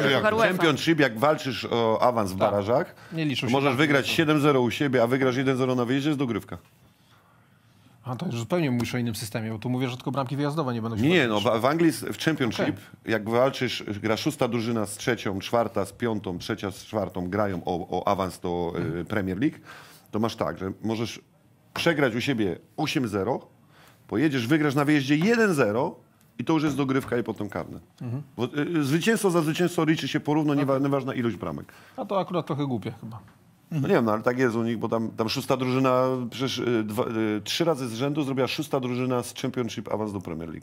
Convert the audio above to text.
No jak w Championship, jak walczysz o awans w tak. barażach, nie liczył się możesz tak, wygrać 7-0 u siebie, a wygrasz 1-0 na wyjeździe, jest dogrywka. A to już zupełnie mówisz o innym systemie, bo tu mówię, że tylko bramki wyjazdowe nie będą się Nie, no w Anglii w Championship, okay. jak walczysz, gra szósta drużyna z trzecią, czwarta z piątą, trzecia z czwartą, grają o, o awans do hmm. Premier League, to masz tak, że możesz przegrać u siebie 8-0, pojedziesz, wygrasz na wyjeździe 1-0, i to już jest dogrywka i potem karne. Mhm. Bo, y, y zwycięstwo za zwycięstwo liczy się porówno, niewa, tak. nieważna ilość bramek. A to akurat trochę głupie chyba. Mhm. No nie wiem, no, ale tak jest u nich, bo tam, tam szósta drużyna, przecież y, dwa, y, trzy razy z rzędu zrobiła szósta drużyna z Championship awans do Premier League.